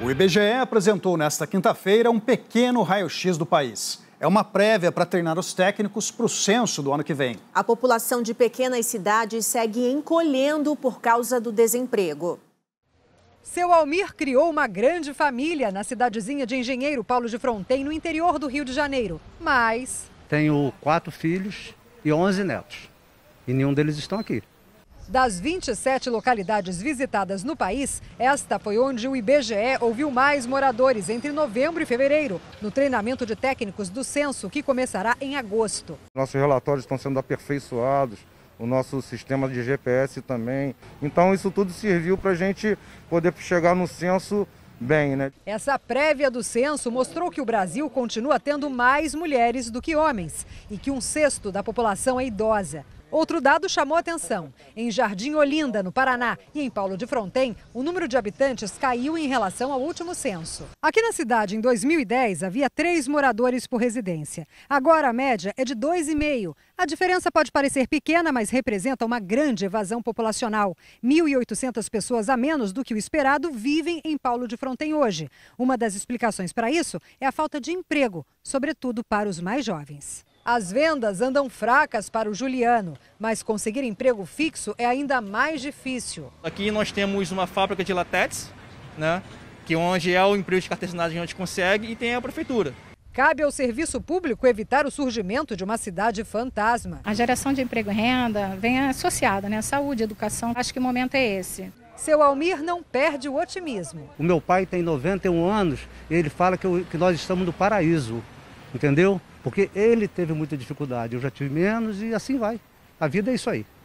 O IBGE apresentou nesta quinta-feira um pequeno raio-x do país. É uma prévia para treinar os técnicos para o censo do ano que vem. A população de pequenas cidades segue encolhendo por causa do desemprego. Seu Almir criou uma grande família na cidadezinha de Engenheiro Paulo de Fronten, no interior do Rio de Janeiro. Mas. Tenho quatro filhos e onze netos. E nenhum deles estão aqui. Das 27 localidades visitadas no país, esta foi onde o IBGE ouviu mais moradores entre novembro e fevereiro, no treinamento de técnicos do censo, que começará em agosto. Nossos relatórios estão sendo aperfeiçoados, o nosso sistema de GPS também. Então, isso tudo serviu para a gente poder chegar no censo Bem, né? Essa prévia do censo mostrou que o Brasil continua tendo mais mulheres do que homens e que um sexto da população é idosa. Outro dado chamou atenção. Em Jardim Olinda, no Paraná, e em Paulo de Fronten, o número de habitantes caiu em relação ao último censo. Aqui na cidade, em 2010, havia três moradores por residência. Agora a média é de dois e meio. A diferença pode parecer pequena, mas representa uma grande evasão populacional. 1.800 pessoas a menos do que o esperado vivem em Paulo de Fronten hoje. Uma das explicações para isso é a falta de emprego, sobretudo para os mais jovens. As vendas andam fracas para o Juliano, mas conseguir emprego fixo é ainda mais difícil. Aqui nós temos uma fábrica de latex, né? Que onde é o emprego de artesanato que a gente consegue e tem a prefeitura. Cabe ao serviço público evitar o surgimento de uma cidade fantasma. A geração de emprego e renda vem associada, né? Saúde, educação. Acho que o momento é esse. Seu Almir não perde o otimismo. O meu pai tem 91 anos e ele fala que, eu, que nós estamos no paraíso. Entendeu? Porque ele teve muita dificuldade, eu já tive menos e assim vai. A vida é isso aí.